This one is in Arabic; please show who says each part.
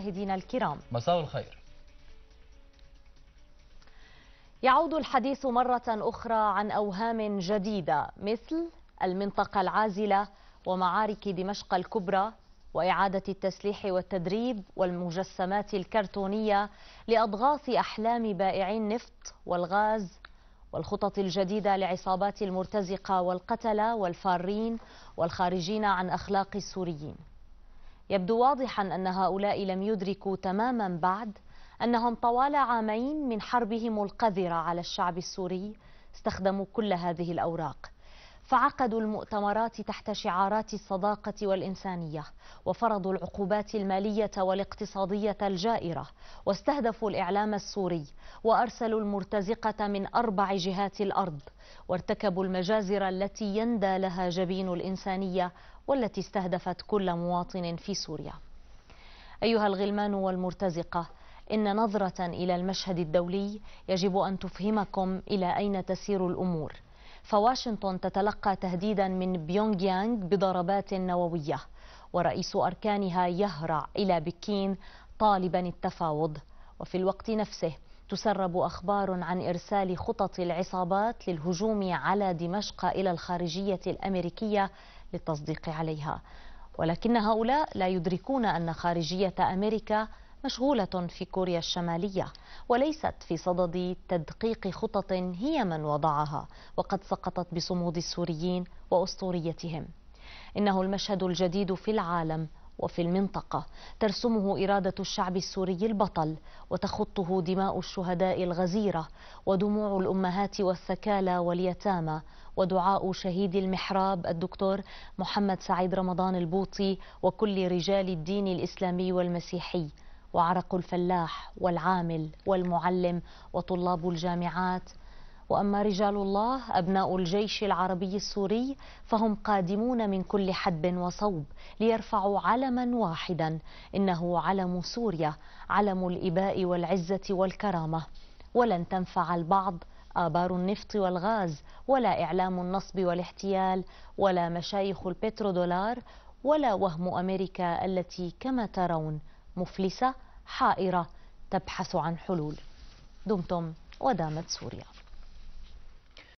Speaker 1: مشاهدينا الكرام مساء الخير يعود الحديث مرة أخرى عن أوهام جديدة مثل المنطقة العازلة ومعارك دمشق الكبرى وإعادة التسليح والتدريب والمجسمات الكرتونية لأضغاث أحلام بائعي النفط والغاز والخطط الجديدة لعصابات المرتزقة والقتلة والفارين والخارجين عن أخلاق السوريين يبدو واضحا أن هؤلاء لم يدركوا تماما بعد أنهم طوال عامين من حربهم القذرة على الشعب السوري استخدموا كل هذه الأوراق فعقدوا المؤتمرات تحت شعارات الصداقة والإنسانية وفرضوا العقوبات المالية والاقتصادية الجائرة واستهدفوا الإعلام السوري وأرسلوا المرتزقة من أربع جهات الأرض وارتكبوا المجازر التي يندى لها جبين الإنسانية والتي استهدفت كل مواطن في سوريا أيها الغلمان والمرتزقة إن نظرة إلى المشهد الدولي يجب أن تفهمكم إلى أين تسير الأمور فواشنطن تتلقى تهديدا من بيونغ يانغ بضربات نووية ورئيس أركانها يهرع إلى بكين طالبا التفاوض وفي الوقت نفسه تسرب أخبار عن إرسال خطط العصابات للهجوم على دمشق إلى الخارجية الأمريكية للتصديق عليها ولكن هؤلاء لا يدركون أن خارجية أمريكا مشغولة في كوريا الشمالية وليست في صدد تدقيق خطط هي من وضعها وقد سقطت بصمود السوريين وأسطوريتهم إنه المشهد الجديد في العالم وفي المنطقة ترسمه إرادة الشعب السوري البطل وتخطه دماء الشهداء الغزيرة ودموع الأمهات والثكالى واليتامى ودعاء شهيد المحراب الدكتور محمد سعيد رمضان البوطي وكل رجال الدين الإسلامي والمسيحي وعرق الفلاح والعامل والمعلم وطلاب الجامعات واما رجال الله ابناء الجيش العربي السوري فهم قادمون من كل حدب وصوب ليرفعوا علما واحدا انه علم سوريا علم الاباء والعزه والكرامه ولن تنفع البعض آبار النفط والغاز ولا إعلام النصب والاحتيال ولا مشايخ البترودولار ولا وهم أمريكا التي كما ترون مفلسة حائرة تبحث عن حلول دمتم ودامت سوريا